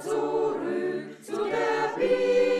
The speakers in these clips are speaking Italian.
zurück zu der Bibel.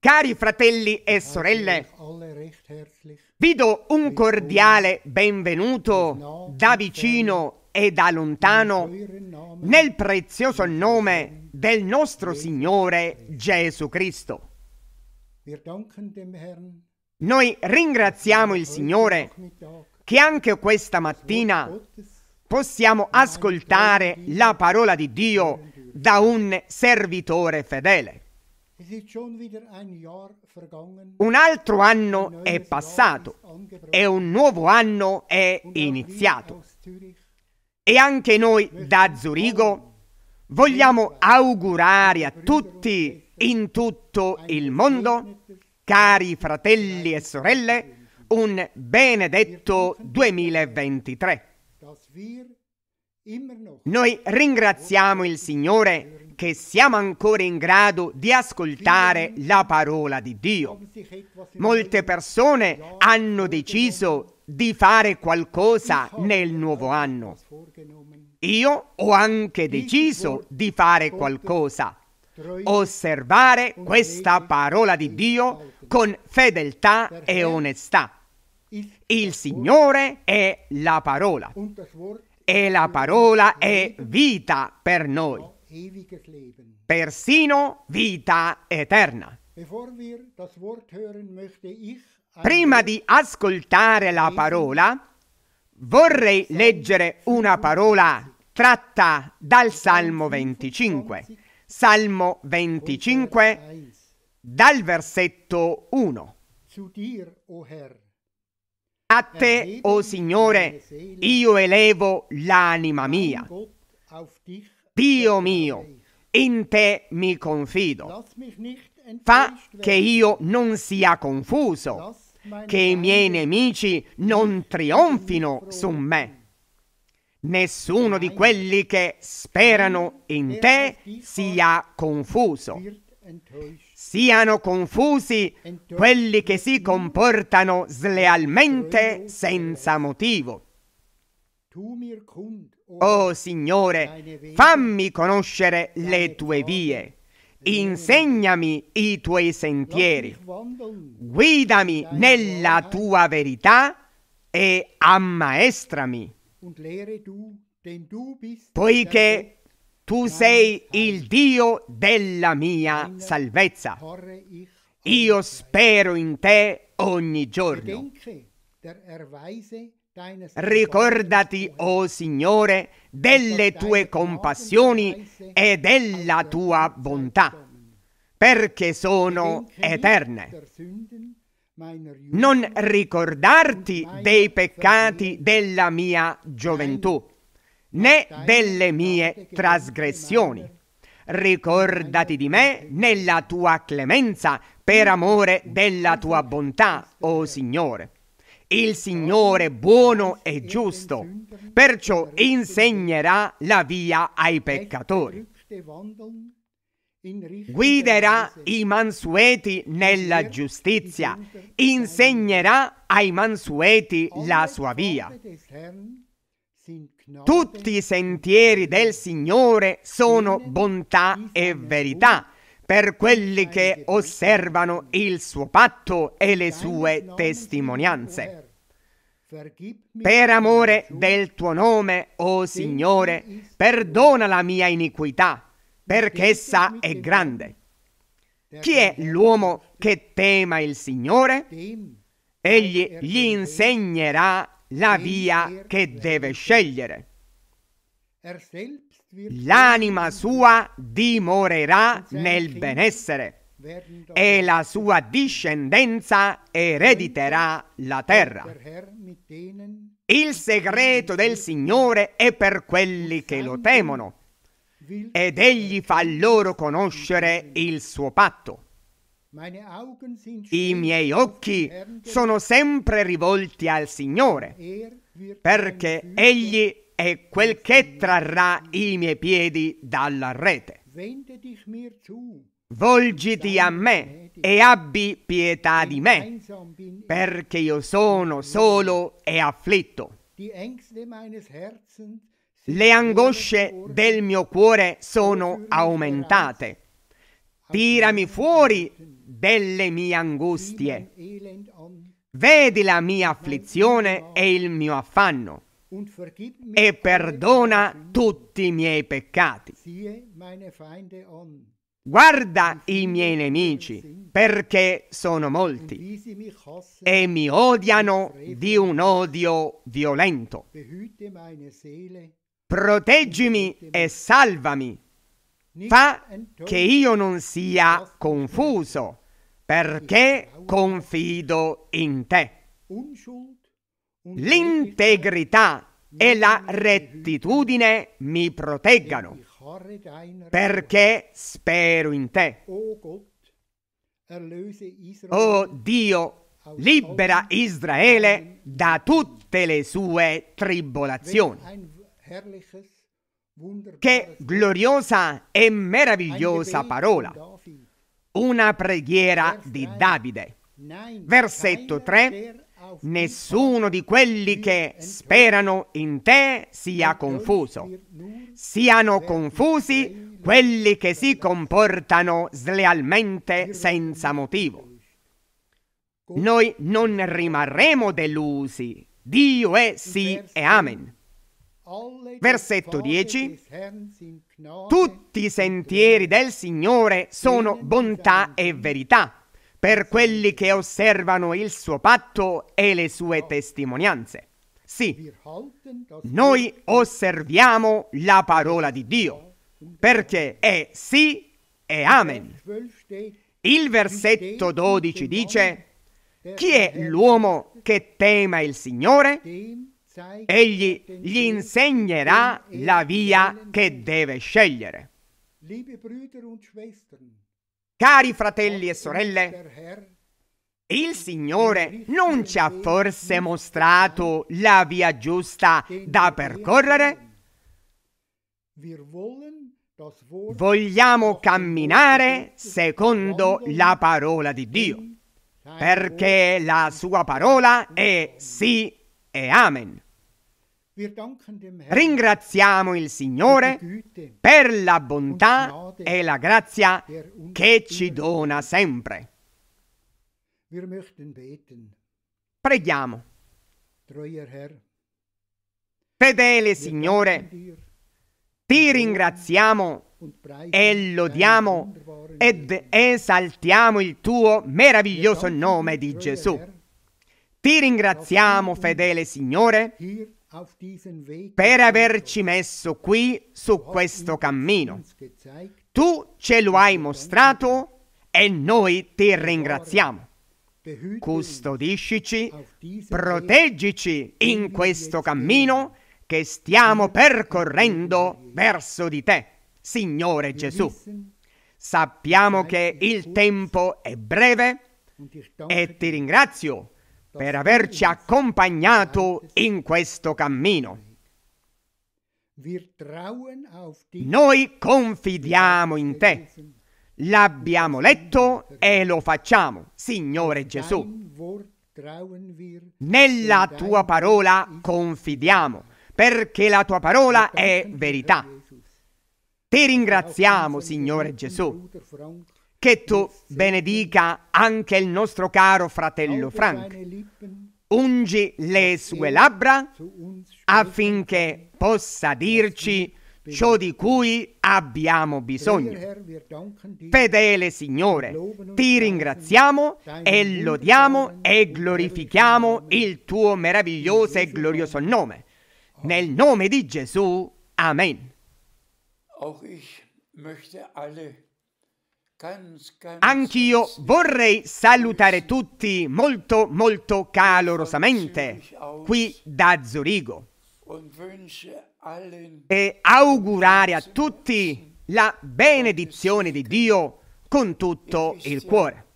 Cari fratelli e sorelle, vi do un cordiale benvenuto da vicino e da lontano nel prezioso nome del nostro Signore Gesù Cristo. Noi ringraziamo il Signore che anche questa mattina possiamo ascoltare la parola di Dio da un servitore fedele. Un altro anno è passato e un nuovo anno è iniziato. E anche noi da Zurigo vogliamo augurare a tutti in tutto il mondo, cari fratelli e sorelle, un benedetto 2023. Noi ringraziamo il Signore che siamo ancora in grado di ascoltare la parola di Dio. Molte persone hanno deciso di fare qualcosa nel nuovo anno. Io ho anche deciso di fare qualcosa. Osservare questa parola di Dio con fedeltà e onestà. Il Signore è la parola e la parola è vita per noi persino vita eterna. Prima di ascoltare la parola, vorrei leggere una parola tratta dal Salmo 25. Salmo 25, dal versetto 1. A te, o oh Signore, io elevo l'anima mia. Dio mio, in te mi confido. Fa che io non sia confuso, che i miei nemici non trionfino su me. Nessuno di quelli che sperano in te sia confuso. Siano confusi quelli che si comportano slealmente senza motivo. Tu Oh, oh, Signore, fammi conoscere le tue vie, insegnami i tuoi sentieri, guidami nella tua verità e ammaestrami, poiché tu sei il Dio della mia salvezza. Io spero in te ogni giorno. Ricordati, o oh Signore, delle tue compassioni e della tua bontà, perché sono eterne. Non ricordarti dei peccati della mia gioventù, né delle mie trasgressioni. Ricordati di me nella tua clemenza, per amore della tua bontà, o oh Signore il Signore buono e giusto, perciò insegnerà la via ai peccatori. Guiderà i mansueti nella giustizia, insegnerà ai mansueti la sua via. Tutti i sentieri del Signore sono bontà e verità per quelli che osservano il suo patto e le sue testimonianze. Per amore del tuo nome, o oh Signore, perdona la mia iniquità, perché essa è grande. Chi è l'uomo che tema il Signore? Egli gli insegnerà la via er- che deve scegliere l'anima sua dimorerà nel benessere e la sua discendenza erediterà la terra. Il segreto del Signore è per quelli che lo temono ed egli fa loro conoscere il suo patto. I miei occhi sono sempre rivolti al Signore er perché egli e quel che trarrà i miei piedi dalla rete. Volgiti a me e abbi pietà di me, perché io sono solo e afflitto. Le angosce del mio cuore sono aumentate. Tirami fuori delle mie angustie. Vedi la mia afflizione e il mio affanno e perdona tutti i miei peccati. Guarda i miei nemici, perché sono molti, e mi odiano di un odio violento. Proteggimi e salvami. Fa che io non sia confuso, perché confido in te. L'integrità e la rettitudine mi proteggano, perché spero in te. Oh Dio, libera Israele da tutte le sue tribolazioni. Che gloriosa e meravigliosa parola! Una preghiera di Davide. Versetto 3 nessuno di quelli che sperano in te sia confuso. Siano confusi quelli che si comportano slealmente senza motivo. Noi non rimarremo delusi. Dio è sì e amen. Versetto 10. Tutti i sentieri del Signore sono bontà e verità per quelli che osservano il suo patto e le sue testimonianze. Sì, noi osserviamo la parola di Dio, perché è sì e amen. Il versetto 12 dice, chi è l'uomo che tema il Signore? Egli gli insegnerà la via che deve scegliere. Liebe Brüder und Schwestern, Cari fratelli e sorelle, il Signore non ci ha forse mostrato la via giusta da percorrere? Vogliamo camminare secondo la parola di Dio, perché la sua parola è sì e amen. Ringraziamo il Signore per la bontà e la grazia che ci dona sempre. Preghiamo. Fedele Signore, ti ringraziamo e lodiamo ed esaltiamo il tuo meraviglioso nome di Gesù. Ti ringraziamo, fedele Signore, per averci messo qui su questo cammino. Tu ce lo hai mostrato e noi ti ringraziamo. Custodiscici, proteggici in questo cammino che stiamo percorrendo verso di te, Signore Gesù. Sappiamo che il tempo è breve e ti ringrazio per averci accompagnato in questo cammino. Noi confidiamo in te. L'abbiamo letto e lo facciamo, Signore Gesù. Nella tua parola confidiamo, perché la tua parola è verità. Ti ringraziamo, Signore Gesù, che tu benedica anche il nostro caro fratello Frank. Ungi le sue labbra affinché possa dirci ciò di cui abbiamo bisogno. Fedele Signore, ti ringraziamo e lodiamo e glorifichiamo il tuo meraviglioso e glorioso nome. Oh. Nel nome di Gesù, Amen. Auch ich möchte alle Anch'io vorrei salutare tutti molto molto calorosamente qui da Zurigo e augurare a tutti la benedizione di Dio con tutto il cuore.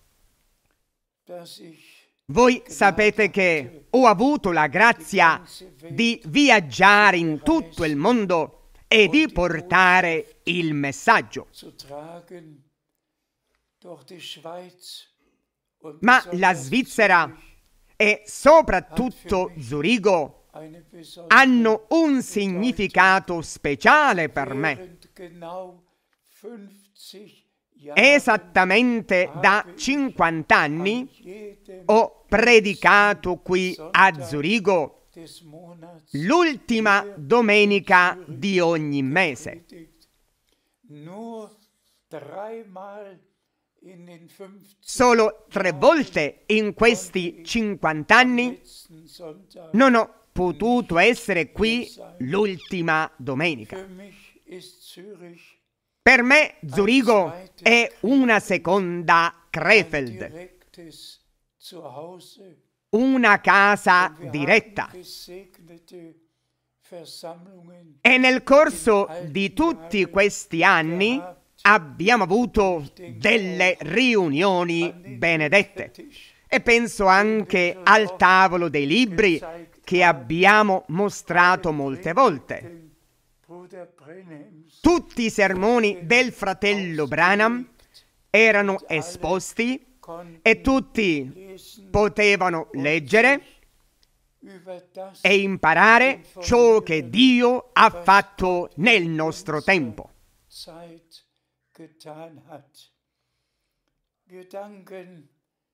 Voi sapete che ho avuto la grazia di viaggiare in tutto il mondo e di portare il messaggio. Ma la Svizzera e soprattutto Zurigo hanno un significato speciale per me. Esattamente da 50 anni ho predicato qui a Zurigo l'ultima domenica di ogni mese. Solo tre volte in questi 50 anni non ho potuto essere qui l'ultima domenica. Per me Zurigo è una seconda Krefeld, una casa diretta. E nel corso di tutti questi anni abbiamo avuto delle riunioni benedette e penso anche al tavolo dei libri che abbiamo mostrato molte volte. Tutti i sermoni del fratello Branham erano esposti e tutti potevano leggere e imparare ciò che Dio ha fatto nel nostro tempo getan hat. Gedanken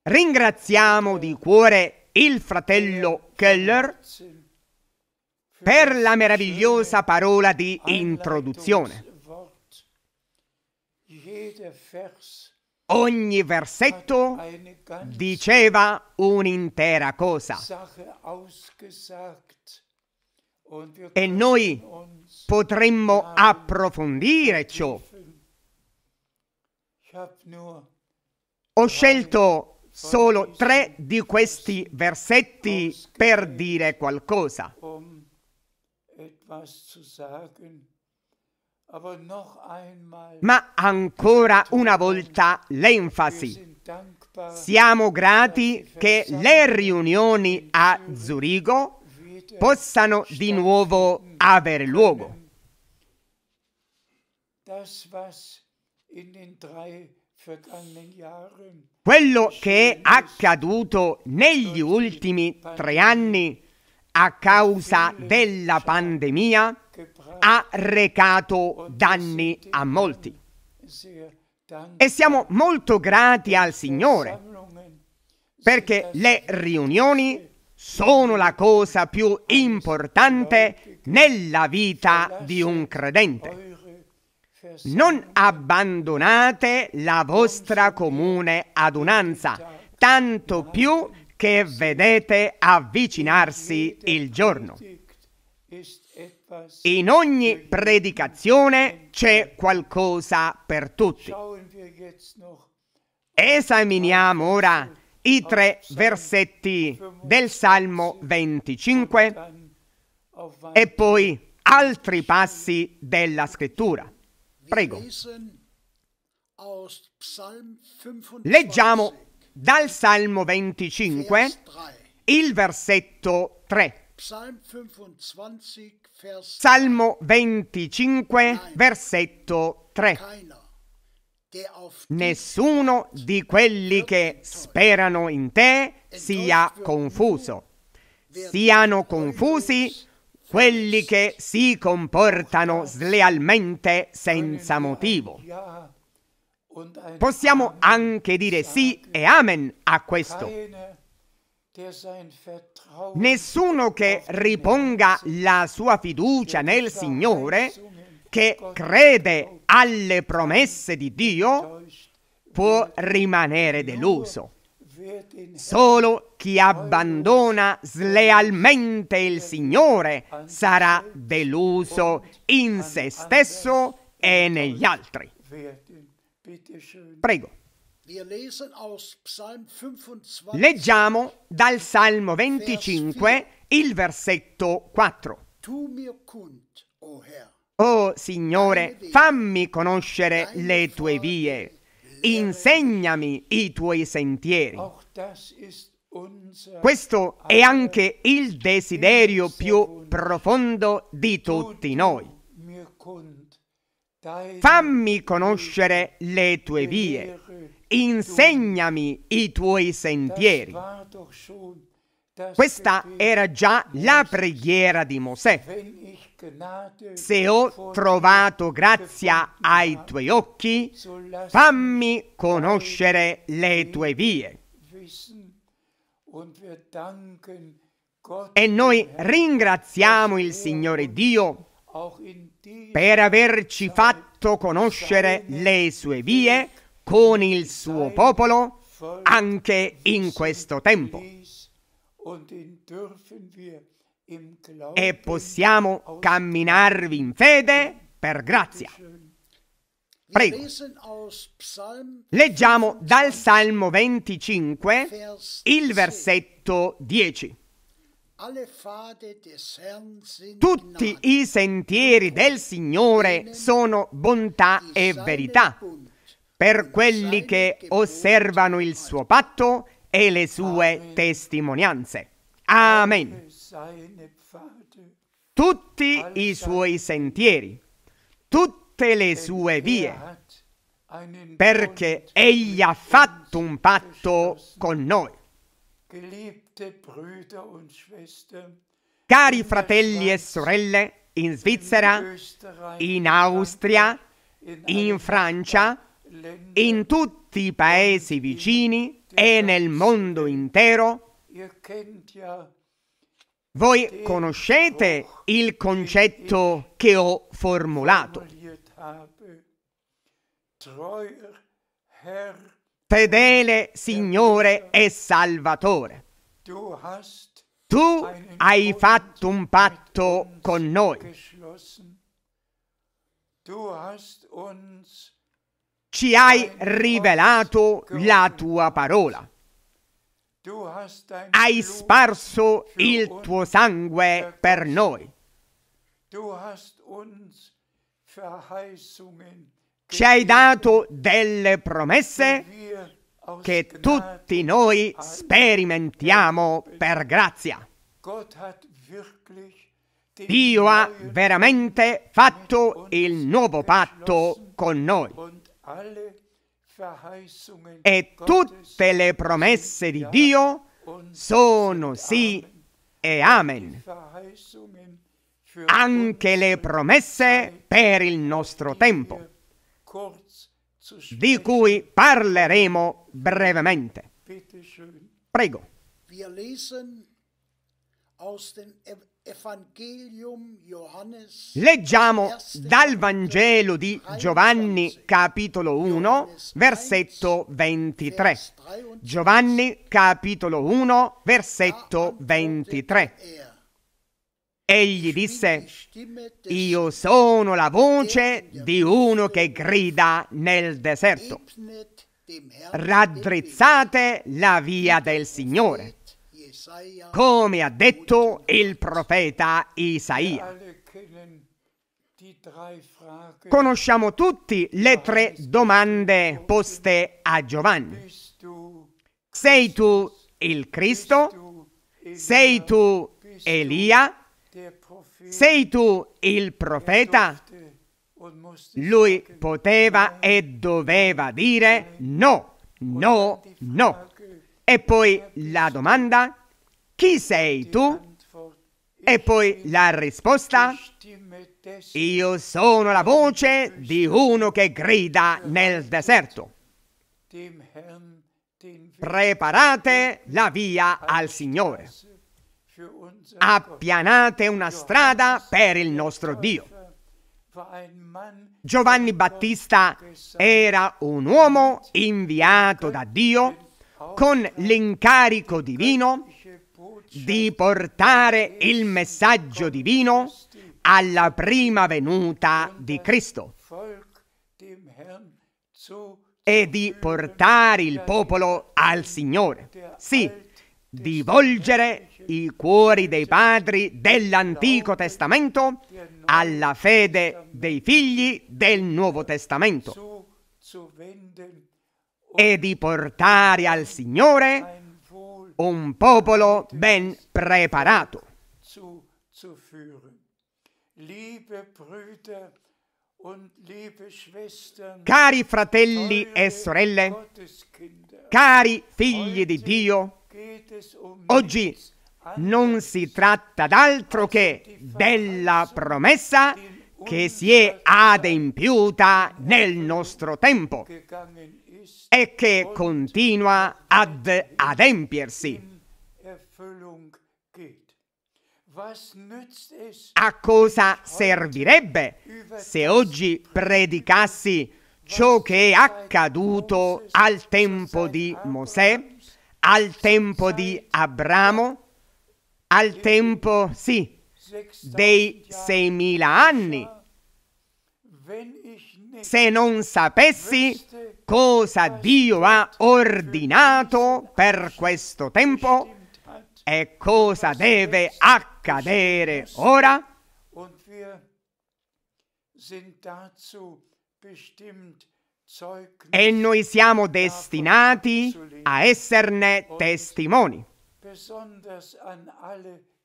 Ringraziamo di cuore il fratello Keller per la meravigliosa parola di introduzione. Ogni versetto diceva un'intera cosa. E noi potremmo approfondire ciò ho scelto solo tre di questi versetti per dire qualcosa. Um, Ma ancora una volta l'enfasi. Siamo grati che le riunioni a Zurigo possano di nuovo avere luogo. Das, was quello che è accaduto negli ultimi tre anni a causa della pandemia ha recato danni a molti. E siamo molto grati al Signore perché le riunioni sono la cosa più importante nella vita di un credente. Non abbandonate la vostra comune adunanza, tanto più che vedete avvicinarsi il giorno. In ogni predicazione c'è qualcosa per tutti. Esaminiamo ora i tre versetti del Salmo 25 e poi altri passi della scrittura. Prego. Leggiamo dal Salmo 25 il versetto 3. Salmo 25, versetto 3. Nessuno di quelli che sperano in te sia confuso. Siano confusi quelli che si comportano slealmente senza motivo. Possiamo anche dire sì e amen a questo. Nessuno che riponga la sua fiducia nel Signore, che crede alle promesse di Dio, può rimanere deluso. Solo chi abbandona slealmente il Signore sarà deluso in se stesso e negli altri. Prego. Leggiamo dal Salmo 25 il versetto 4. Oh Signore, fammi conoscere le tue vie, insegnami i tuoi sentieri. Questo è anche il desiderio più profondo di tutti noi. Fammi conoscere le tue vie, insegnami i tuoi sentieri. Questa era già la preghiera di Mosè. Se ho trovato grazia ai tuoi occhi, fammi conoscere le tue vie. E noi ringraziamo il er Signore Dio per averci fatto conoscere le sue vie con il suo popolo anche in questo tempo. E possiamo camminarvi in fede per grazia. Prego. Leggiamo dal Salmo 25 il versetto 10. Tutti i sentieri del Signore sono bontà e verità per quelli che osservano il suo patto e le sue testimonianze. Amen. Tutti i suoi sentieri, tutti tutte le sue vie, perché egli ha fatto un patto con noi. Cari fratelli e sorelle, in Svizzera, in Austria, in Francia, in tutti i paesi vicini e nel mondo intero, voi conoscete il concetto che ho formulato. Ape, treuer Herr, fedele Signore e Salvatore. Tu hai fatto un patto con noi. Ci hai rivelato la tua parola. Hai sparso il tuo sangue per noi. Tu hast uns cioè, Ci hai dato delle promesse che tutti noi sperimentiamo per grazia. Dio ha veramente fatto il nuovo patto con noi. E tutte le promesse di Dio sono sì e amen anche le promesse per il nostro tempo, di cui parleremo brevemente. Prego. Leggiamo dal Vangelo di Giovanni capitolo 1 versetto 23. Giovanni capitolo 1 versetto 23. Egli disse, io sono la voce di uno che grida nel deserto. Raddrizzate la via del Signore, come ha detto il profeta Isaia. Conosciamo tutti le tre domande poste a Giovanni. Sei tu il Cristo? Sei tu Elia? sei tu il profeta? Lui poteva e doveva dire no, no, no. E poi la domanda, chi sei tu? E poi la risposta, io sono la voce di uno che grida nel deserto. Preparate la via al Signore appianate una strada per il nostro Dio. Giovanni Battista era un uomo inviato da Dio con l'incarico divino di portare il messaggio divino alla prima venuta di Cristo e di portare il popolo al Signore. Sì, di volgere i cuori dei padri dell'Antico Testamento alla fede dei figli del Nuovo Testamento e di portare al Signore un popolo ben preparato. Cari fratelli e sorelle, cari figli di Dio, um oggi non si tratta d'altro che della promessa che si è adempiuta nel nostro tempo e che continua ad adempiersi. A cosa servirebbe se oggi predicassi ciò che è accaduto al tempo di Mosè, al tempo di Abramo, al tempo, sì, dei 6.000 anni. Se non sapessi cosa Dio ha ordinato per questo tempo e cosa deve accadere ora, e noi siamo destinati a esserne testimoni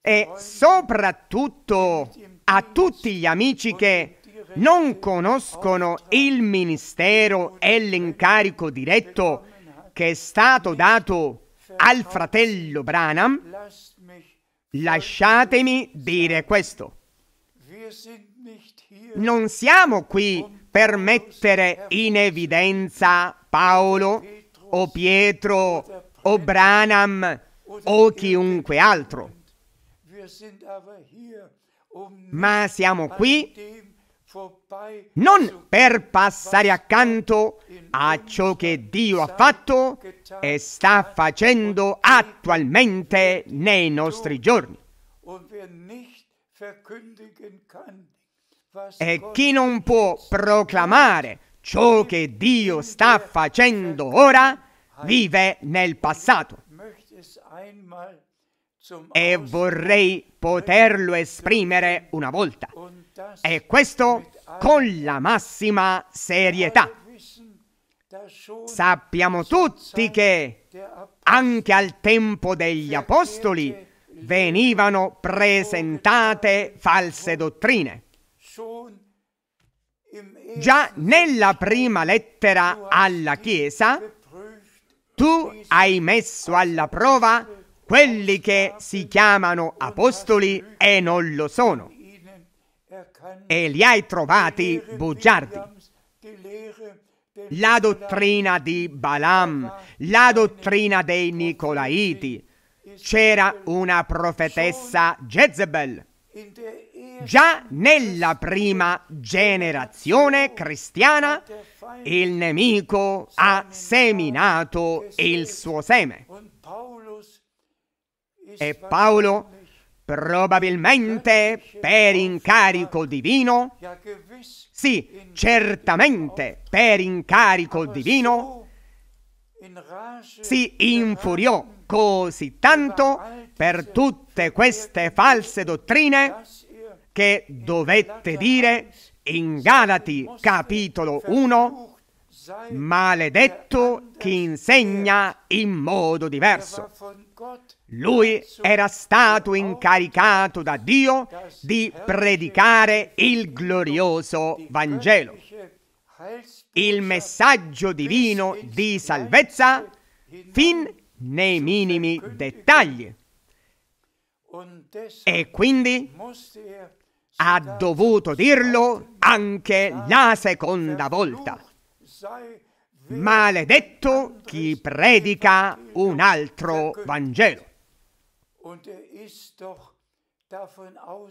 e soprattutto a tutti gli amici che non conoscono il ministero e l'incarico diretto che è stato dato al fratello Branham, lasciatemi dire questo. Non siamo qui um per mettere in evidenza Paolo o Pietro o Branham o chiunque altro. Ma siamo qui non per passare accanto a ciò che Dio ha fatto e sta facendo attualmente nei nostri giorni. E chi non può proclamare ciò che Dio sta facendo ora vive nel passato e vorrei poterlo esprimere una volta. E questo con la massima serietà. Sappiamo tutti che anche al tempo degli Apostoli venivano presentate false dottrine. Già nella prima lettera alla Chiesa tu hai messo alla prova quelli che si chiamano apostoli e non lo sono, e li hai trovati bugiardi. La dottrina di Balaam, la dottrina dei Nicolaiti, c'era una profetessa Jezebel Già nella prima generazione cristiana il nemico ha seminato il suo seme. E Paolo, probabilmente per incarico divino, sì, certamente per incarico divino, si infuriò così tanto per tutte queste false dottrine che dovette dire in Galati capitolo 1, maledetto chi insegna in modo diverso. Lui era stato incaricato da Dio di predicare il glorioso Vangelo, il messaggio divino di salvezza fin nei minimi dettagli. E quindi ha dovuto dirlo anche la seconda volta. Maledetto chi predica un altro Vangelo.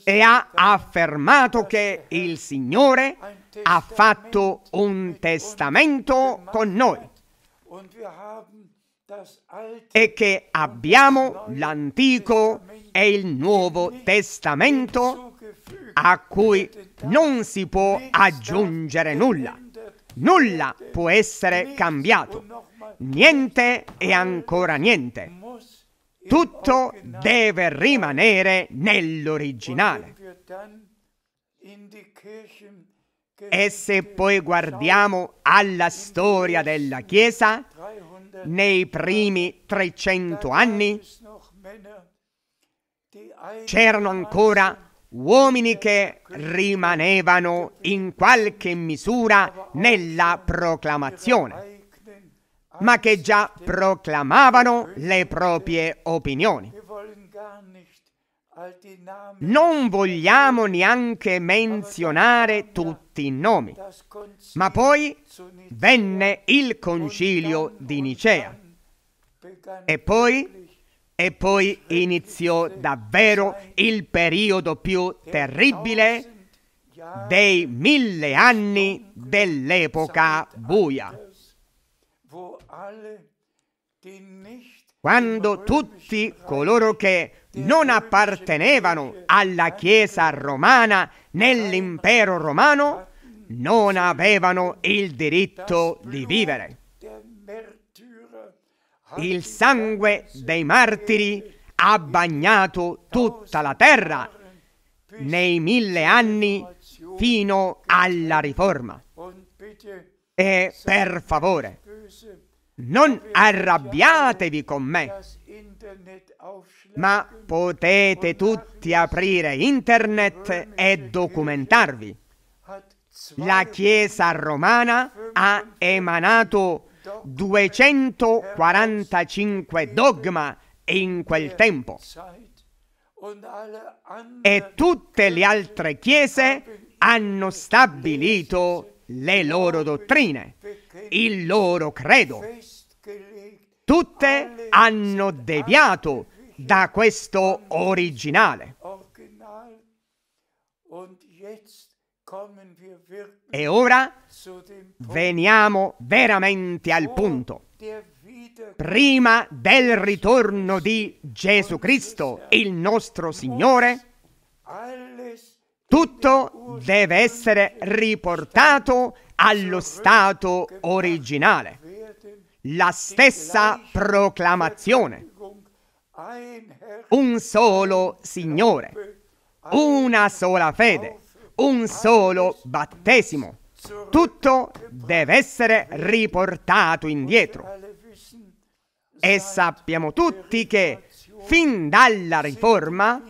E ha affermato che il Signore ha fatto un testamento con noi e che abbiamo l'Antico e il Nuovo Testamento a cui non si può aggiungere nulla. Nulla può essere cambiato. Niente e ancora niente. Tutto deve rimanere nell'originale. E se poi guardiamo alla storia della Chiesa, nei primi 300 anni c'erano ancora uomini che rimanevano in qualche misura nella proclamazione, ma che già proclamavano le proprie opinioni. Non vogliamo neanche menzionare tutti i nomi, ma poi venne il concilio di Nicea e poi e poi iniziò davvero il periodo più terribile dei mille anni dell'epoca buia. Quando tutti coloro che non appartenevano alla Chiesa romana nell'impero romano non avevano il diritto di vivere. Il sangue dei martiri ha bagnato tutta la terra nei mille anni fino alla riforma. E per favore, non arrabbiatevi con me, ma potete tutti aprire internet e documentarvi. La Chiesa romana ha emanato 245 dogma in quel tempo e tutte le altre chiese hanno stabilito le loro dottrine, il loro credo. Tutte hanno deviato da questo originale. E ora veniamo veramente al oh, punto. Prima del ritorno di Gesù Cristo, il nostro Signore, tutto deve essere riportato allo stato originale. La stessa proclamazione. Un solo Signore, una sola fede un solo battesimo. Tutto deve essere riportato indietro. E sappiamo tutti che fin dalla Riforma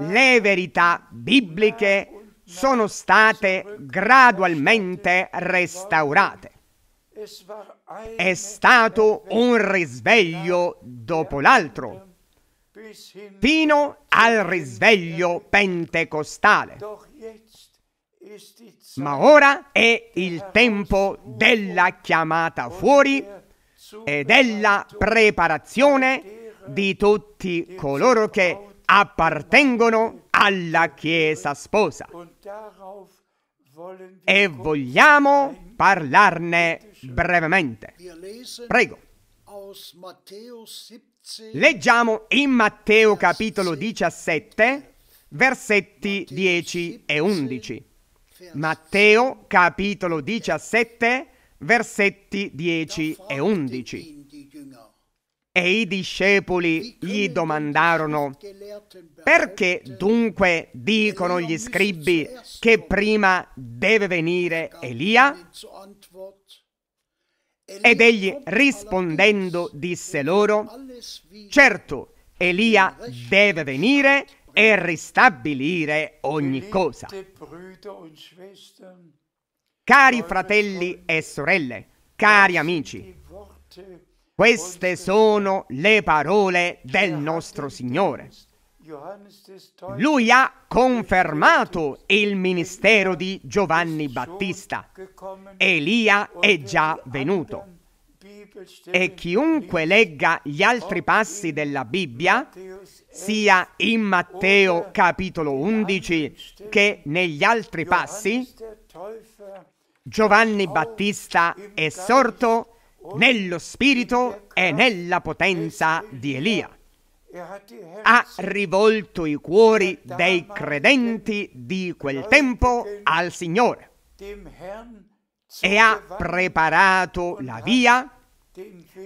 le verità bibliche sono state gradualmente restaurate. È stato un risveglio dopo l'altro fino al risveglio pentecostale. Ma ora è il tempo della chiamata fuori e della preparazione di tutti coloro che appartengono alla Chiesa sposa. E vogliamo parlarne brevemente. Prego. Matteo 17. Leggiamo in Matteo capitolo 17, versetti 10 e 11. Matteo capitolo 17, versetti 10 e 11. E i discepoli gli domandarono, perché dunque dicono gli scribi che prima deve venire Elia? Ed egli rispondendo disse loro, certo, Elia deve venire e ristabilire ogni cosa. Cari fratelli e sorelle, cari amici, queste sono le parole del nostro Signore. Lui ha confermato il ministero di Giovanni Battista. Elia è già venuto. E chiunque legga gli altri passi della Bibbia, sia in Matteo capitolo 11 che negli altri passi, Giovanni Battista è sorto nello spirito e nella potenza di Elia ha rivolto i cuori dei credenti di quel tempo al Signore e ha preparato la via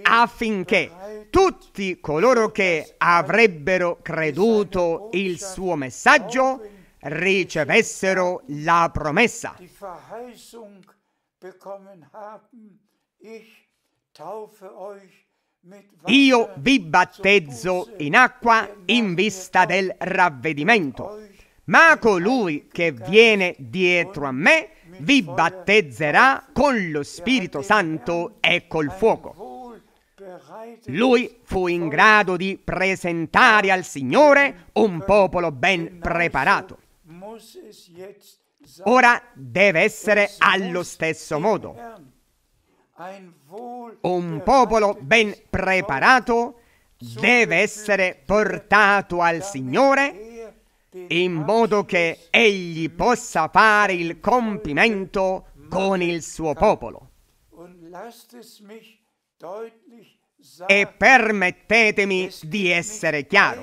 affinché tutti coloro che avrebbero creduto il suo messaggio ricevessero la promessa. Ich taufe euch io vi battezzo in acqua in vista del ravvedimento, ma colui che viene dietro a me vi battezzerà con lo Spirito Santo e col fuoco. Lui fu in grado di presentare al Signore un popolo ben preparato. Ora deve essere allo stesso modo. Un popolo ben preparato deve essere portato al Signore in modo che Egli possa fare il compimento con il suo popolo. E permettetemi di essere chiaro.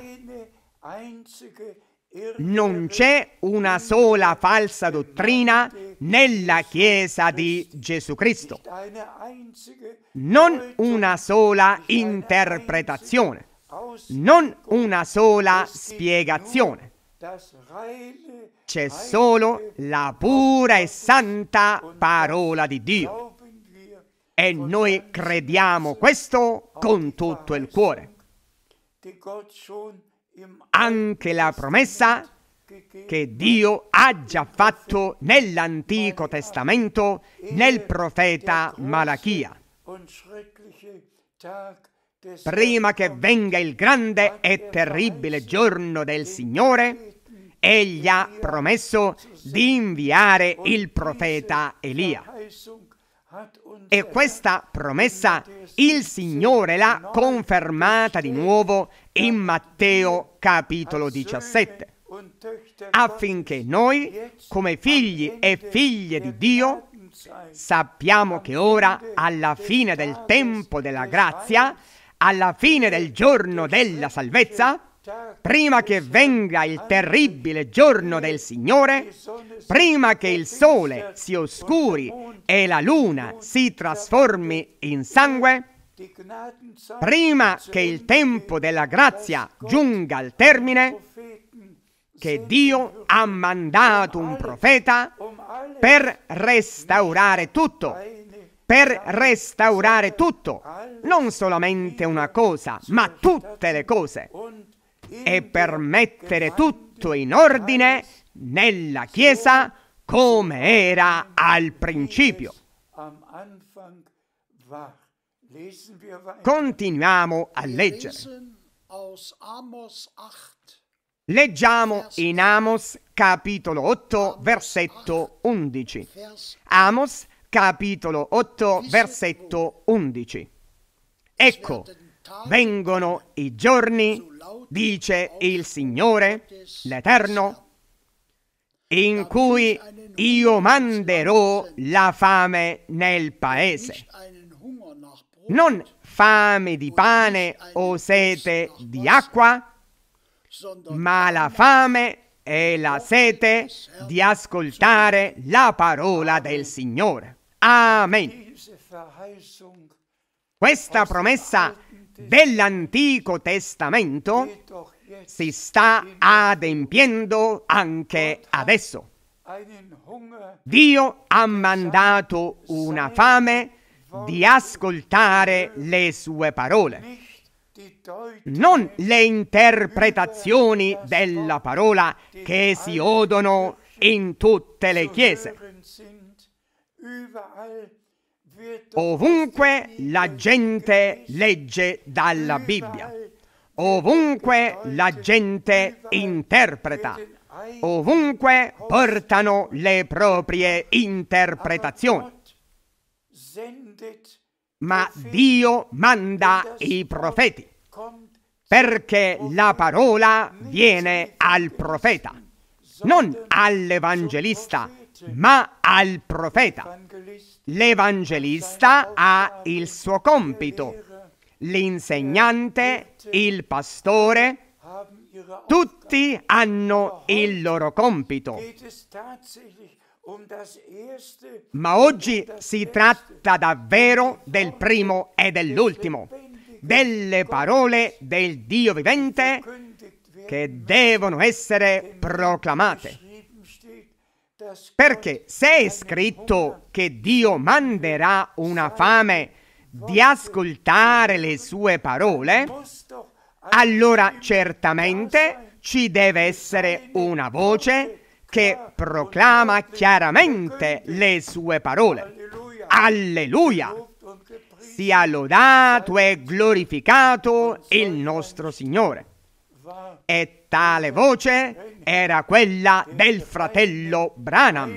Non c'è una sola falsa dottrina nella Chiesa di Gesù Cristo. Non una sola interpretazione. Non una sola spiegazione. C'è solo la pura e santa parola di Dio. E noi crediamo questo con tutto il cuore anche la promessa che Dio ha già fatto nell'Antico Testamento nel profeta Malachia. Prima che venga il grande e terribile giorno del Signore, egli ha promesso di inviare il profeta Elia. E questa promessa il Signore l'ha confermata di nuovo in Matteo capitolo 17, affinché noi, come figli e figlie di Dio, sappiamo che ora, alla fine del tempo della grazia, alla fine del giorno della salvezza, prima che venga il terribile giorno del Signore, prima che il sole si oscuri e la luna si trasformi in sangue, prima che il tempo della grazia giunga al termine, che Dio ha mandato un profeta per restaurare tutto, per restaurare tutto, non solamente una cosa, ma tutte le cose e per mettere tutto in ordine nella Chiesa come era al principio. Continuiamo a leggere. Leggiamo in Amos capitolo 8 versetto 11. Amos capitolo 8 versetto 11. Ecco, Vengono i giorni, dice il Signore, l'Eterno, in cui io manderò la fame nel paese. Non fame di pane o sete di acqua, ma la fame e la sete di ascoltare la parola del Signore. Amen. Questa promessa dell'Antico Testamento si sta adempiendo anche adesso. Dio ha mandato una fame di ascoltare le sue parole, non le interpretazioni della parola che si odono in tutte le chiese. Ovunque la gente legge dalla Bibbia, ovunque la gente interpreta, ovunque portano le proprie interpretazioni. Ma Dio manda i profeti, perché la parola viene al profeta, non all'evangelista, ma al profeta. L'evangelista ha il suo compito, l'insegnante, il pastore, tutti hanno il loro compito. Ma oggi si tratta davvero del primo e dell'ultimo, delle parole del Dio vivente che devono essere proclamate. Perché se è scritto che Dio manderà una fame di ascoltare le sue parole, allora certamente ci deve essere una voce che proclama chiaramente le sue parole. Alleluia! Sia lodato e glorificato il nostro Signore. E tale voce era quella del fratello Branham,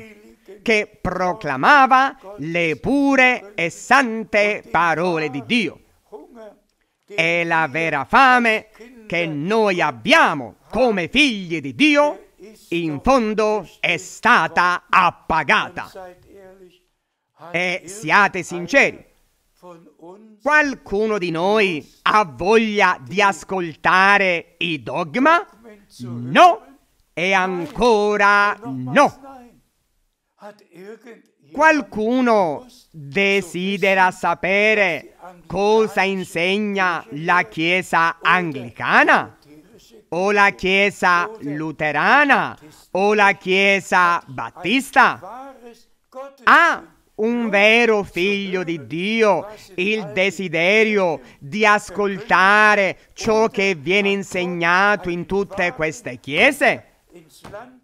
che proclamava le pure e sante parole di Dio. E la vera fame che noi abbiamo come figli di Dio, in fondo è stata appagata. E siate sinceri, Qualcuno di noi ha voglia di ascoltare i dogma? No e ancora no. Qualcuno desidera sapere cosa insegna la Chiesa anglicana o la Chiesa luterana o la Chiesa battista? Ha un vero figlio di Dio, il desiderio di ascoltare ciò che viene insegnato in tutte queste chiese?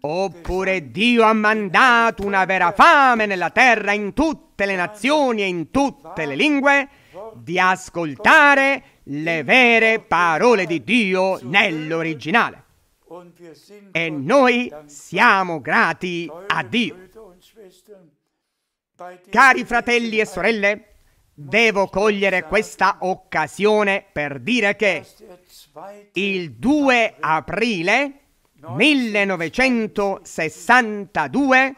Oppure Dio ha mandato una vera fame nella terra in tutte le nazioni e in tutte le lingue di ascoltare le vere parole di Dio nell'originale. E noi siamo grati a Dio. Cari fratelli e sorelle, devo cogliere questa occasione per dire che il 2 aprile 1962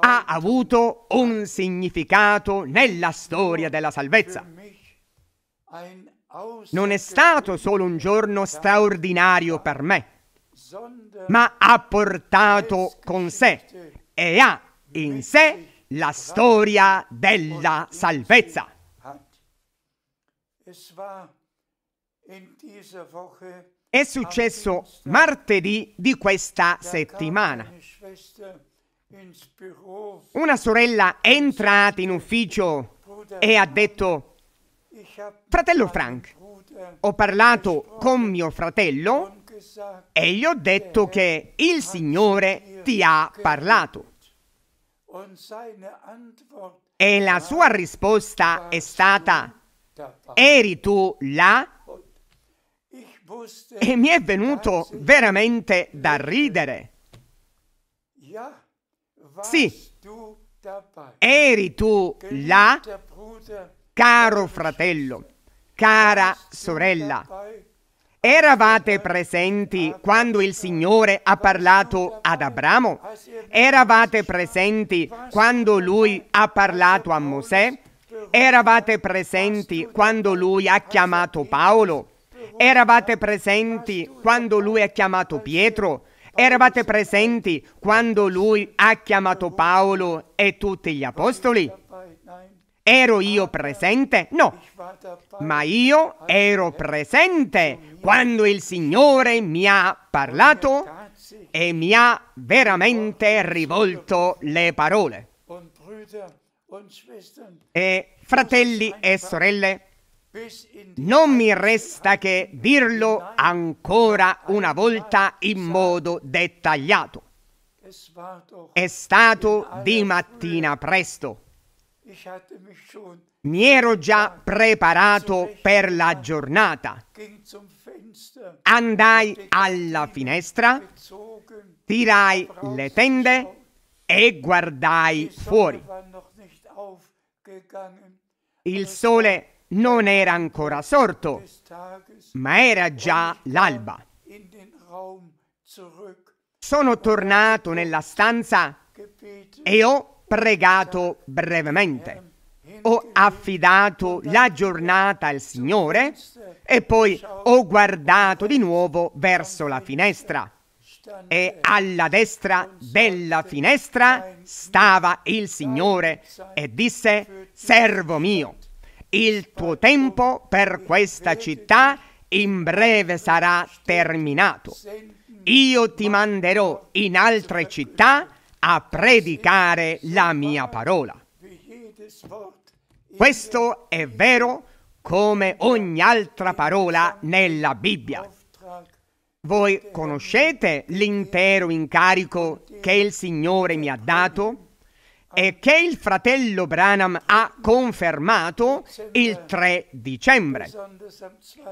ha avuto un significato nella storia della salvezza. Non è stato solo un giorno straordinario per me, ma ha portato con sé e ha in sé la storia della salvezza. È successo martedì di questa settimana. Una sorella è entrata in ufficio e ha detto, fratello Frank, ho parlato con mio fratello e gli ho detto che il Signore ti ha parlato. E la sua risposta è stata, eri tu là? E mi è venuto veramente da ridere. Sì, eri tu là, caro fratello, cara sorella. Eravate presenti quando il Signore ha parlato ad Abramo? Eravate presenti quando Lui ha parlato a Mosè? Eravate presenti quando Lui ha chiamato Paolo? Eravate presenti quando Lui ha chiamato Pietro? Eravate presenti quando Lui ha chiamato Paolo e tutti gli apostoli? Ero io presente? No, ma io ero presente quando il Signore mi ha parlato e mi ha veramente rivolto le parole. E fratelli e sorelle, non mi resta che dirlo ancora una volta in modo dettagliato. È stato di mattina presto. Mi ero già preparato per la giornata. Andai alla finestra, tirai le tende e guardai fuori. Il sole non era ancora sorto, ma era già l'alba. Sono tornato nella stanza e ho pregato brevemente, ho affidato la giornata al Signore e poi ho guardato di nuovo verso la finestra. E alla destra della finestra stava il Signore e disse, Servo mio, il tuo tempo per questa città in breve sarà terminato. Io ti manderò in altre città a predicare la mia parola. Questo è vero come ogni altra parola nella Bibbia. Voi conoscete l'intero incarico che il Signore mi ha dato e che il fratello Branham ha confermato il 3 dicembre,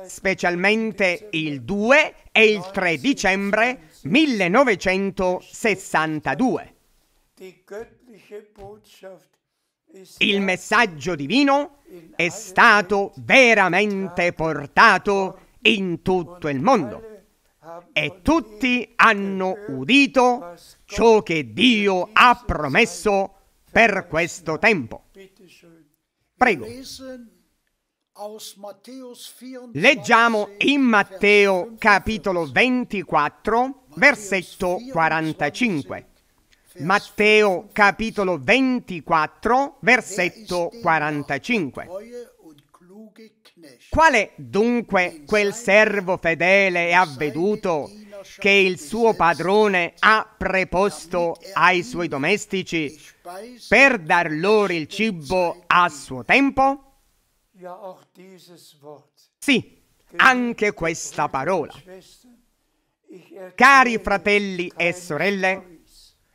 specialmente il 2 e il 3 dicembre 1962. Il messaggio divino è stato veramente portato in tutto il mondo e tutti hanno udito ciò che Dio ha promesso per questo tempo. Prego. Leggiamo in Matteo capitolo 24, versetto 45. Matteo capitolo 24, versetto 45. Qual è dunque quel servo fedele e avveduto che il suo padrone ha preposto ai suoi domestici per dar loro il cibo a suo tempo? Sì, anche questa parola. Cari fratelli e sorelle,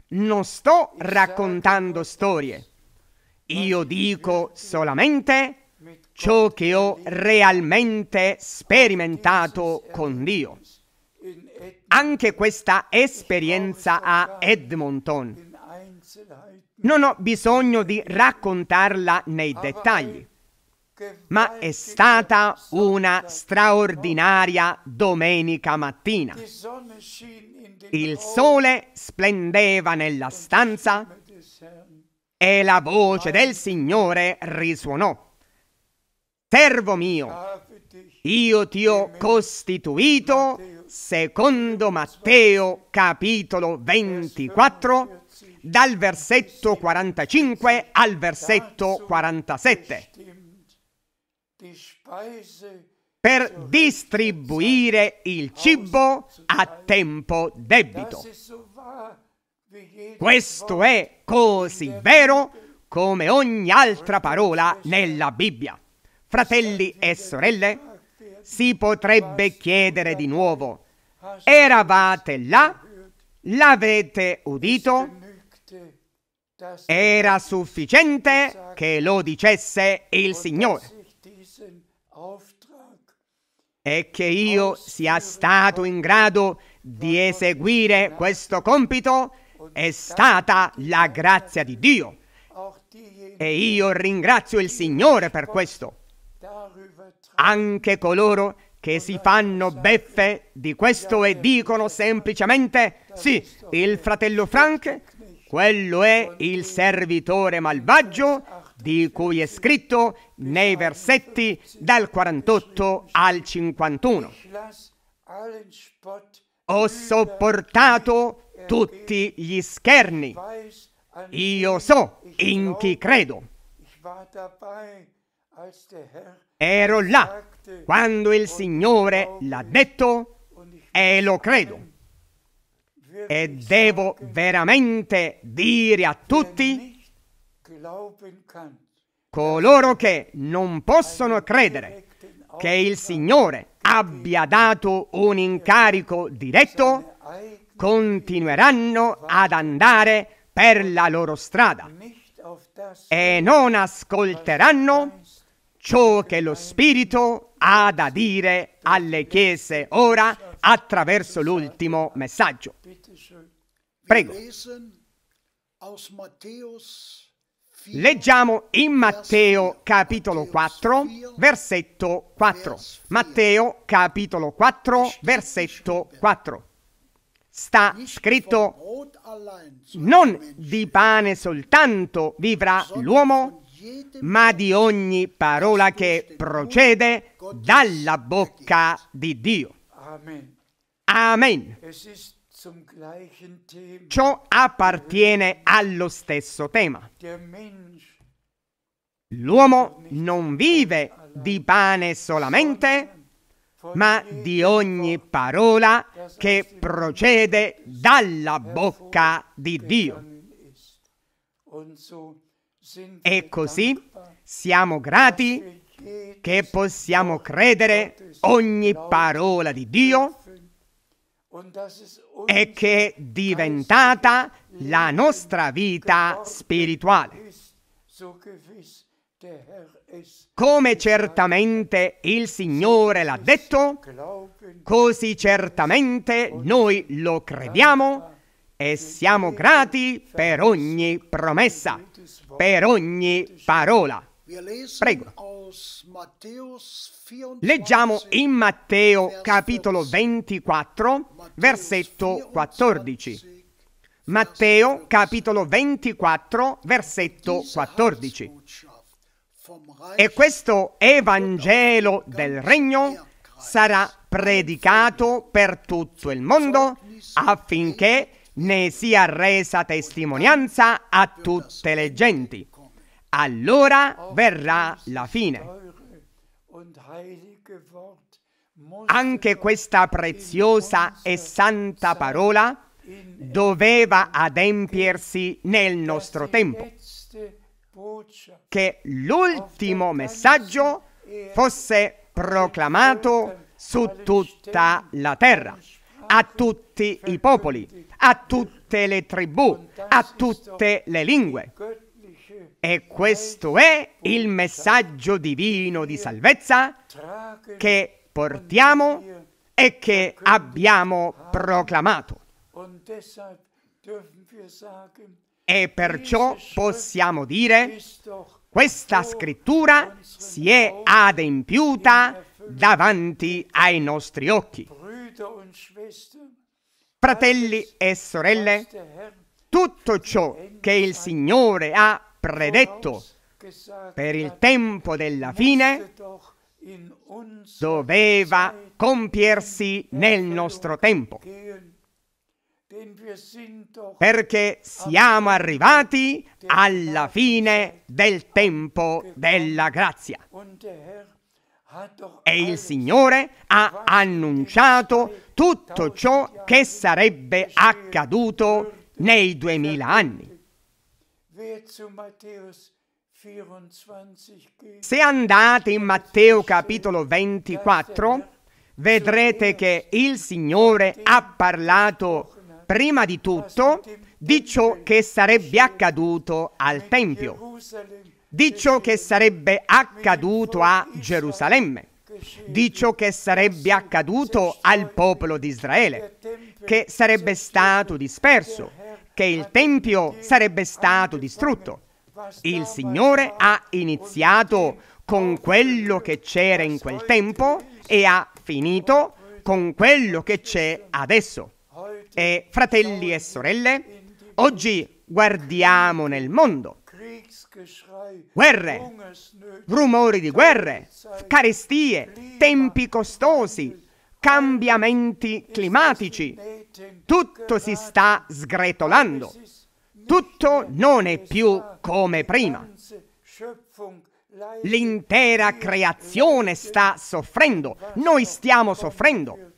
non sto raccontando storie. Io dico solamente ciò che ho realmente sperimentato con Dio. Anche questa esperienza a Edmonton. Non ho bisogno di raccontarla nei dettagli ma è stata una straordinaria domenica mattina. Il sole splendeva nella stanza e la voce del Signore risuonò. Servo mio, io ti ho costituito, secondo Matteo capitolo 24, dal versetto 45 al versetto 47 per distribuire il cibo a tempo debito. Questo è così vero come ogni altra parola nella Bibbia. Fratelli e sorelle, si potrebbe chiedere di nuovo, eravate là? L'avete udito? Era sufficiente che lo dicesse il Signore e che io sia stato in grado di eseguire questo compito è stata la grazia di Dio. E io ringrazio il Signore per questo. Anche coloro che si fanno beffe di questo e dicono semplicemente sì, il fratello Frank, quello è il servitore malvagio di cui è scritto nei versetti dal 48 al 51. Ho sopportato tutti gli scherni. Io so in chi credo. Ero là quando il Signore l'ha detto e lo credo. E devo veramente dire a tutti Coloro che non possono credere che il Signore abbia dato un incarico diretto, continueranno ad andare per la loro strada e non ascolteranno ciò che lo Spirito ha da dire alle chiese ora attraverso l'ultimo messaggio. Prego. Leggiamo in Matteo capitolo 4, versetto 4. Matteo capitolo 4, versetto 4. Sta scritto, non di pane soltanto vivrà l'uomo, ma di ogni parola che procede dalla bocca di Dio. Amen. Amen. Ciò appartiene allo stesso tema. L'uomo non vive di pane solamente, ma di ogni parola che procede dalla bocca di Dio. E così siamo grati che possiamo credere ogni parola di Dio e che è diventata la nostra vita spirituale. Come certamente il Signore l'ha detto, così certamente noi lo crediamo e siamo grati per ogni promessa, per ogni parola. Prego. Leggiamo in Matteo capitolo 24, versetto 14. Matteo capitolo 24, versetto 14. E questo Evangelo del Regno sarà predicato per tutto il mondo affinché ne sia resa testimonianza a tutte le genti allora verrà la fine. Anche questa preziosa e santa parola doveva adempiersi nel nostro tempo, che l'ultimo messaggio fosse proclamato su tutta la terra, a tutti i popoli, a tutte le tribù, a tutte le lingue. E questo è il messaggio divino di salvezza che portiamo e che abbiamo proclamato. E perciò possiamo dire, questa scrittura si è adempiuta davanti ai nostri occhi. Fratelli e sorelle, tutto ciò che il Signore ha predetto per il tempo della fine, doveva compiersi nel nostro tempo. Perché siamo arrivati alla fine del tempo della grazia. E il Signore ha annunciato tutto ciò che sarebbe accaduto nei duemila anni. Se andate in Matteo capitolo 24, vedrete che il Signore ha parlato prima di tutto di ciò che sarebbe accaduto al Tempio, di ciò che sarebbe accaduto a Gerusalemme, di ciò che sarebbe accaduto al popolo di Israele, che sarebbe stato disperso, che il Tempio sarebbe stato distrutto. Il Signore ha iniziato con quello che c'era in quel tempo e ha finito con quello che c'è adesso. E fratelli e sorelle, oggi guardiamo nel mondo. Guerre, rumori di guerre, carestie, tempi costosi, cambiamenti climatici. Tutto si sta sgretolando. Tutto non è più come prima. L'intera creazione sta soffrendo, noi stiamo soffrendo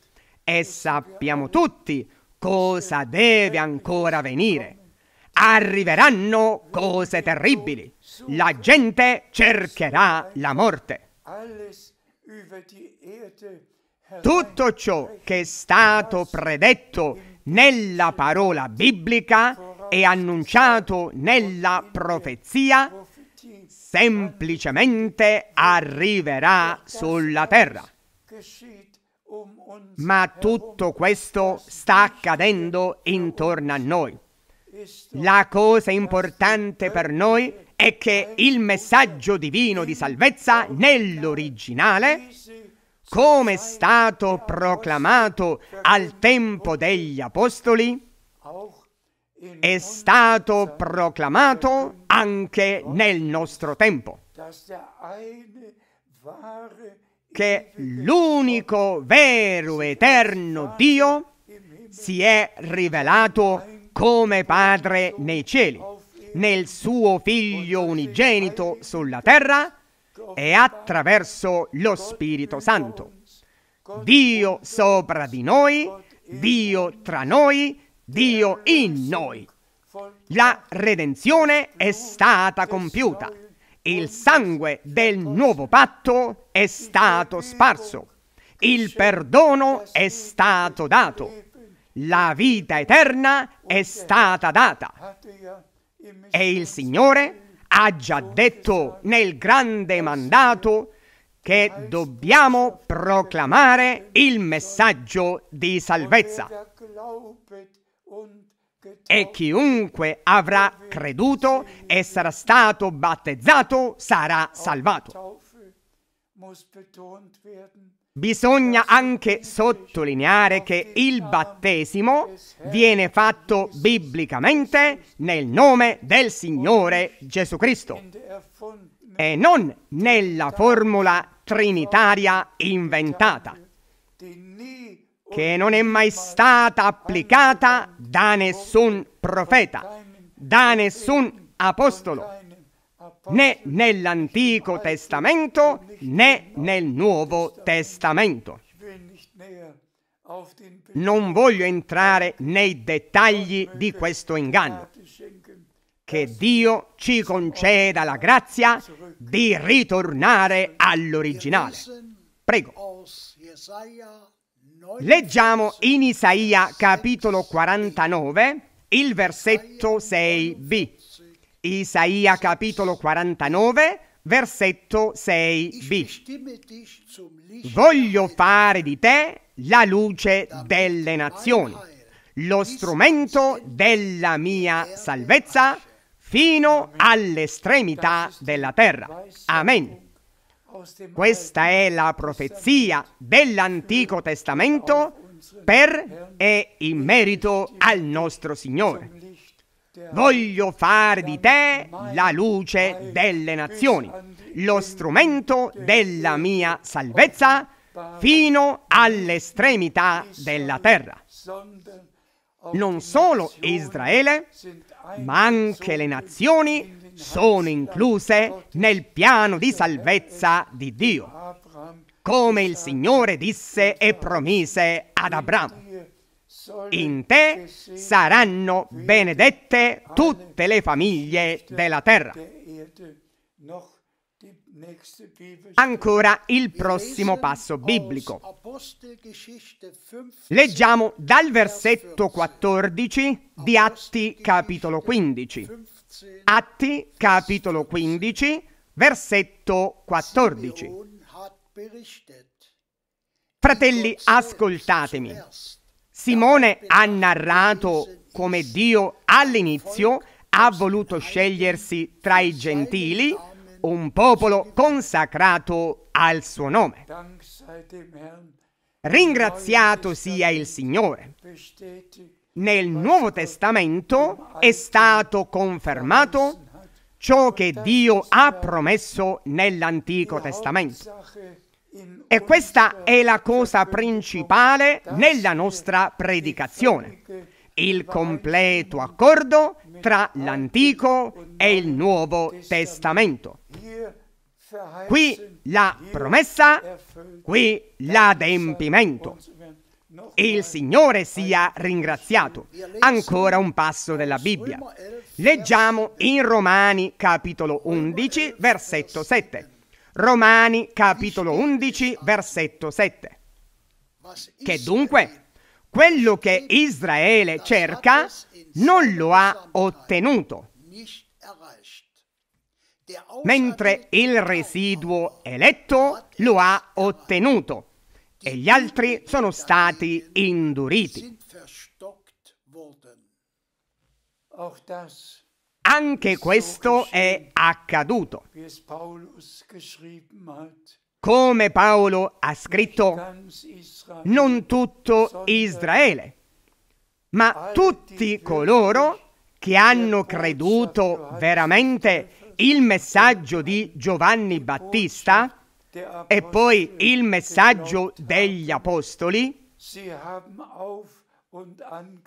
e sappiamo tutti cosa deve ancora venire. Arriveranno cose terribili, la gente cercherà la morte. Alles tutto ciò che è stato predetto nella parola biblica e annunciato nella profezia semplicemente arriverà sulla terra. Ma tutto questo sta accadendo intorno a noi. La cosa importante per noi è che il messaggio divino di salvezza nell'originale come è stato proclamato al tempo degli Apostoli, è stato proclamato anche nel nostro tempo che l'unico vero eterno Dio si è rivelato come Padre nei cieli, nel suo Figlio unigenito sulla terra e attraverso lo Spirito Santo. Dio sopra di noi, Dio tra noi, Dio in noi. La redenzione è stata compiuta. Il sangue del nuovo patto è stato sparso. Il perdono è stato dato. La vita eterna è stata data. E il Signore ha già detto nel grande mandato che dobbiamo proclamare il messaggio di salvezza. E chiunque avrà creduto e sarà stato battezzato sarà salvato. Bisogna anche sottolineare che il battesimo viene fatto biblicamente nel nome del Signore Gesù Cristo e non nella formula trinitaria inventata, che non è mai stata applicata da nessun profeta, da nessun apostolo né nell'Antico Testamento né nel Nuovo Testamento. Non voglio entrare nei dettagli di questo inganno. Che Dio ci conceda la grazia di ritornare all'originale. Prego. Leggiamo in Isaia capitolo 49 il versetto 6b. Isaia capitolo 49, versetto 6b. Voglio fare di te la luce delle nazioni, lo strumento della mia salvezza fino all'estremità della terra. Amen. Questa è la profezia dell'Antico Testamento per e in merito al nostro Signore. Voglio fare di te la luce delle nazioni, lo strumento della mia salvezza fino all'estremità della terra. Non solo Israele, ma anche le nazioni sono incluse nel piano di salvezza di Dio, come il Signore disse e promise ad Abramo. In te saranno benedette tutte le famiglie della terra. Ancora il prossimo passo biblico. Leggiamo dal versetto 14 di Atti capitolo 15. Atti capitolo 15, versetto 14. Fratelli, ascoltatemi. Simone ha narrato come Dio all'inizio ha voluto scegliersi tra i gentili un popolo consacrato al suo nome. Ringraziato sia il Signore. Nel Nuovo Testamento è stato confermato ciò che Dio ha promesso nell'Antico Testamento. E questa certo è la cosa principale nella nostra predicazione, il completo accordo tra l'Antico e il Nuovo Testamento. Qui la promessa, qui l'adempimento. Il Signore sia ringraziato. Ancora un passo della Bibbia. Leggiamo in Romani capitolo 11, versetto 7. Romani capitolo 11 versetto 7. Che dunque quello che Israele cerca non lo ha ottenuto, mentre il residuo eletto lo ha ottenuto e gli altri sono stati induriti. Auch das anche questo è accaduto. Come Paolo ha scritto, non tutto Israele, ma tutti coloro che hanno creduto veramente il messaggio di Giovanni Battista e poi il messaggio degli Apostoli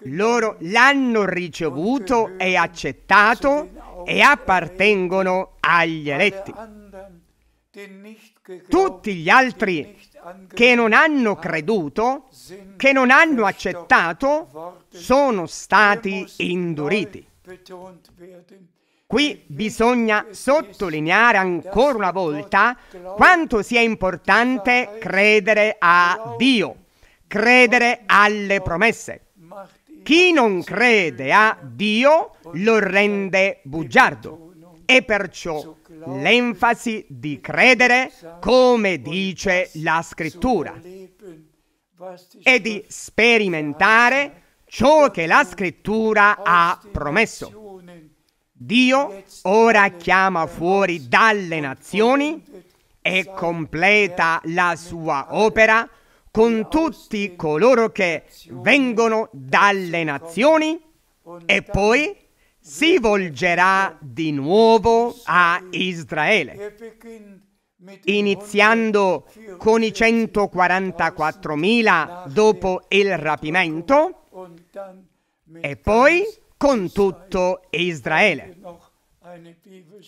loro l'hanno ricevuto e accettato e appartengono agli eletti. Tutti gli altri che non hanno creduto, che non hanno accettato, sono stati induriti. Qui bisogna sottolineare ancora una volta quanto sia importante credere a Dio credere alle promesse. Chi non crede a Dio lo rende bugiardo e perciò l'enfasi di credere come dice la scrittura e di sperimentare ciò che la scrittura ha promesso. Dio ora chiama fuori dalle nazioni e completa la sua opera con tutti coloro che vengono dalle nazioni e poi si volgerà di nuovo a Israele, iniziando con i 144.000 dopo il rapimento e poi con tutto Israele.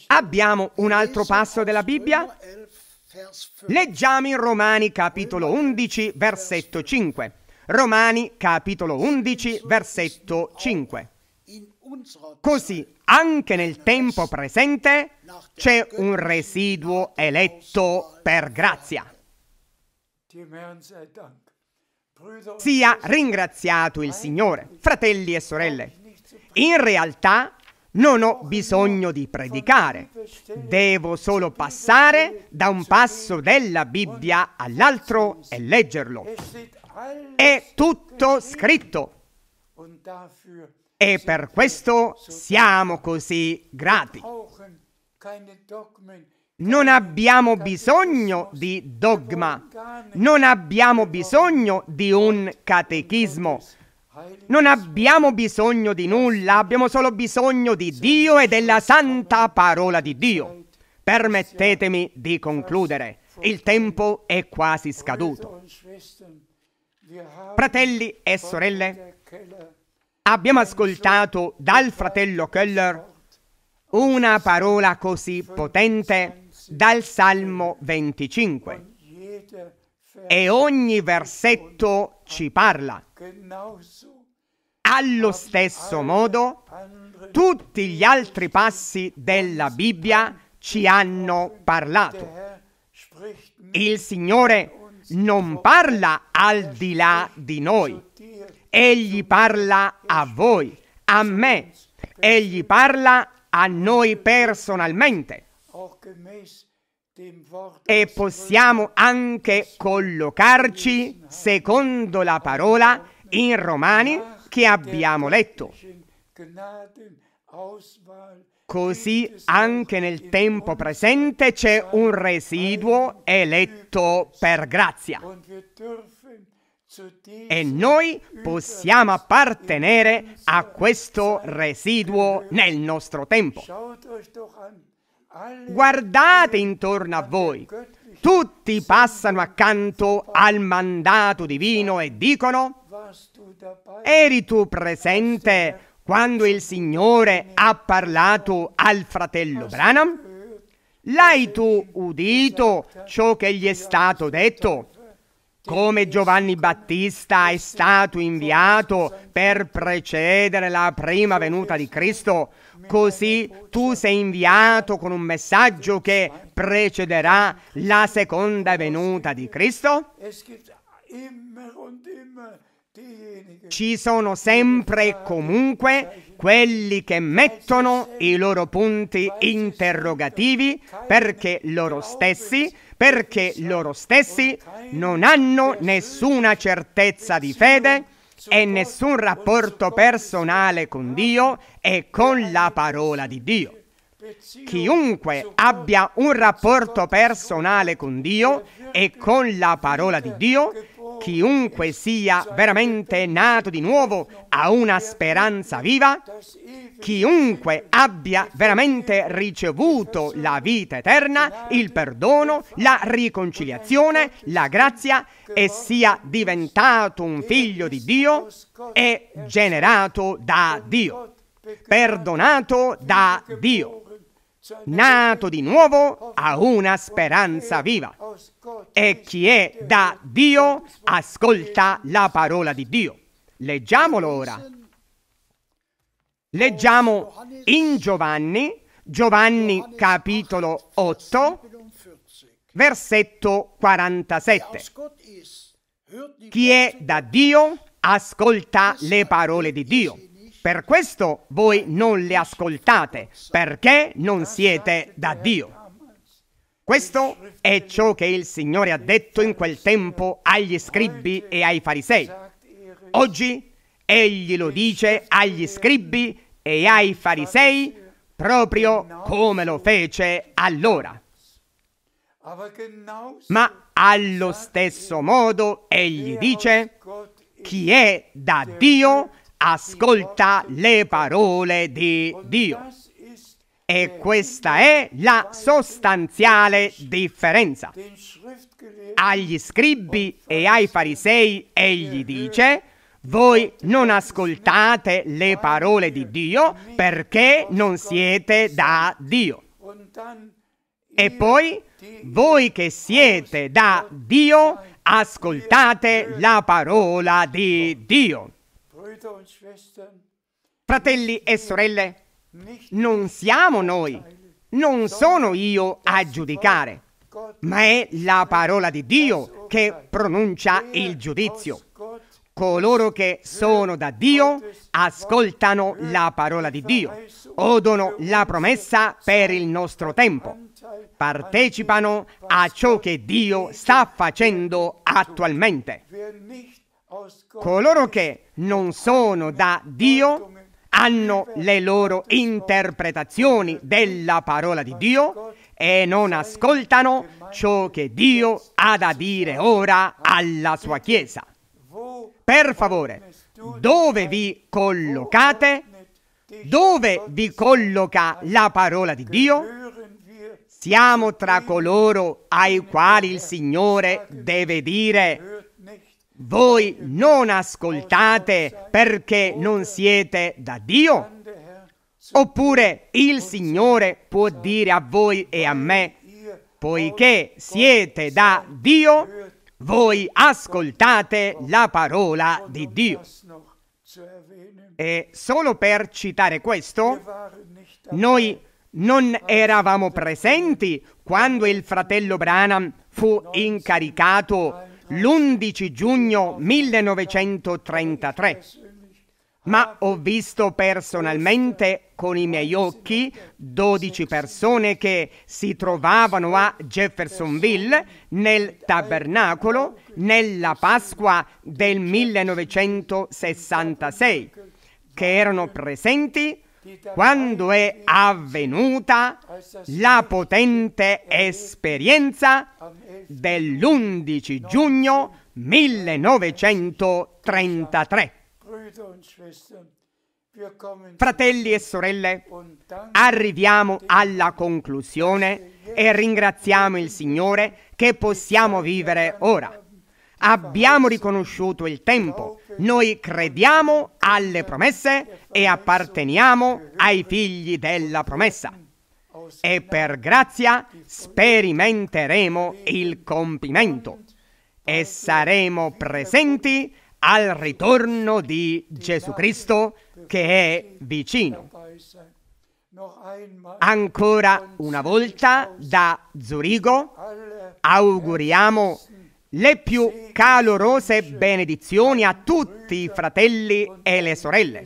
Abbiamo un altro passo della Bibbia, Leggiamo in Romani capitolo 11 versetto 5. Romani capitolo 11 versetto 5. Così anche nel tempo presente c'è un residuo eletto per grazia. Sia ringraziato il Signore, fratelli e sorelle. In realtà non ho bisogno di predicare, devo solo passare da un passo della Bibbia all'altro e leggerlo. È tutto scritto. E per questo siamo così grati. Non abbiamo bisogno di dogma, non abbiamo bisogno di un catechismo, non abbiamo bisogno di nulla, abbiamo solo bisogno di Dio e della santa parola di Dio. Permettetemi di concludere. Il tempo è quasi scaduto. Fratelli e sorelle, abbiamo ascoltato dal fratello Keller una parola così potente dal Salmo 25 e ogni versetto ci parla. Allo stesso modo, tutti gli altri passi della Bibbia ci hanno parlato. Il Signore non parla al di là di noi, Egli parla a voi, a me, Egli parla a noi personalmente. E possiamo anche collocarci secondo la parola in Romani che abbiamo letto. Così anche nel tempo presente c'è un residuo eletto per grazia. E noi possiamo appartenere a questo residuo nel nostro tempo. Guardate intorno a voi. Tutti passano accanto al mandato divino e dicono, eri tu presente quando il Signore ha parlato al fratello Branham? L'hai tu udito ciò che gli è stato detto? Come Giovanni Battista è stato inviato per precedere la prima venuta di Cristo, Così tu sei inviato con un messaggio che precederà la seconda venuta di Cristo? Ci sono sempre e comunque quelli che mettono i loro punti interrogativi perché loro stessi perché loro stessi non hanno nessuna certezza di fede e nessun rapporto personale con Dio e con la parola di Dio. Chiunque abbia un rapporto personale con Dio e con la parola di Dio chiunque sia veramente nato di nuovo ha una speranza viva, chiunque abbia veramente ricevuto la vita eterna, il perdono, la riconciliazione, la grazia e sia diventato un figlio di Dio è generato da Dio, perdonato da Dio nato di nuovo, ha una speranza viva. E chi è da Dio ascolta la parola di Dio. Leggiamolo ora. Leggiamo in Giovanni, Giovanni capitolo 8, versetto 47. Chi è da Dio ascolta le parole di Dio. Per questo voi non le ascoltate, perché non siete da Dio. Questo è ciò che il Signore ha detto in quel tempo agli scribi e ai farisei. Oggi egli lo dice agli scribi e ai farisei proprio come lo fece allora. Ma allo stesso modo egli dice, chi è da Dio ascolta le parole di Dio. E questa è la sostanziale differenza. Agli scribi e ai farisei egli dice, voi non ascoltate le parole di Dio perché non siete da Dio. E poi, voi che siete da Dio, ascoltate la parola di Dio. Fratelli e sorelle, non siamo noi, non sono io a giudicare, ma è la parola di Dio che pronuncia il giudizio. Coloro che sono da Dio ascoltano la parola di Dio, odono la promessa per il nostro tempo, partecipano a ciò che Dio sta facendo attualmente coloro che non sono da Dio hanno le loro interpretazioni della parola di Dio e non ascoltano ciò che Dio ha da dire ora alla sua Chiesa. Per favore, dove vi collocate? Dove vi colloca la parola di Dio? Siamo tra coloro ai quali il Signore deve dire voi non ascoltate perché non siete da Dio? Oppure il Signore può dire a voi e a me, poiché siete da Dio, voi ascoltate la parola di Dio. E solo per citare questo, noi non eravamo presenti quando il fratello Branham fu incaricato l'11 giugno 1933, ma ho visto personalmente con i miei occhi 12 persone che si trovavano a Jeffersonville nel tabernacolo nella Pasqua del 1966, che erano presenti quando è avvenuta la potente esperienza dell'11 giugno 1933. Fratelli e sorelle, arriviamo alla conclusione e ringraziamo il Signore che possiamo vivere ora. Abbiamo riconosciuto il tempo, noi crediamo alle promesse e apparteniamo ai figli della promessa. E per grazia sperimenteremo il compimento e saremo presenti al ritorno di Gesù Cristo che è vicino. Ancora una volta da Zurigo auguriamo le più calorose benedizioni a tutti i fratelli e le sorelle.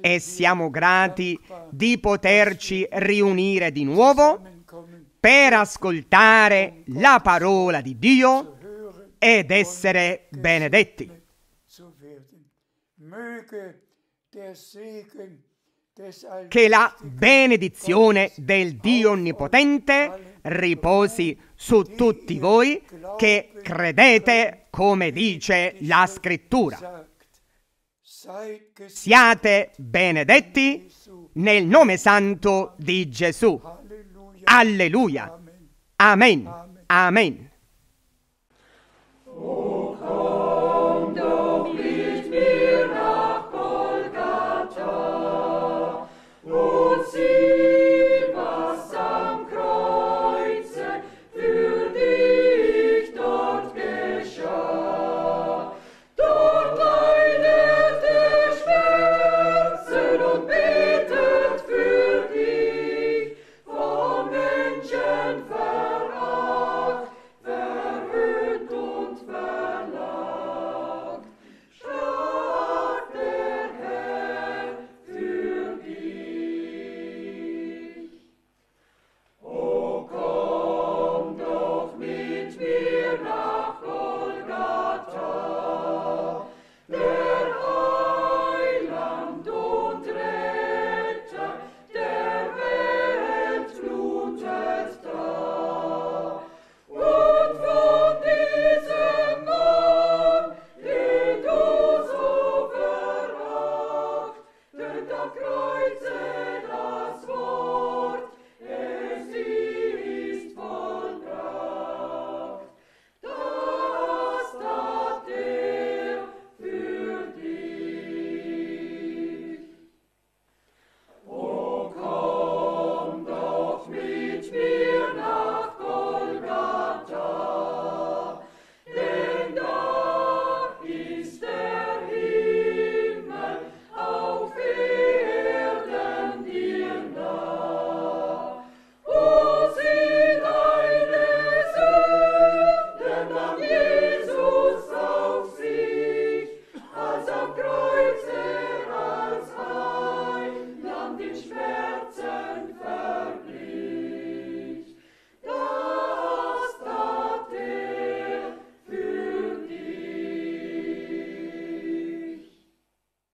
E siamo grati di poterci riunire di nuovo per ascoltare la parola di Dio ed essere benedetti. Che la benedizione del Dio Onnipotente riposi su tutti voi che credete come dice la scrittura. Siate benedetti nel nome santo di Gesù. Alleluia. Amen. Amen.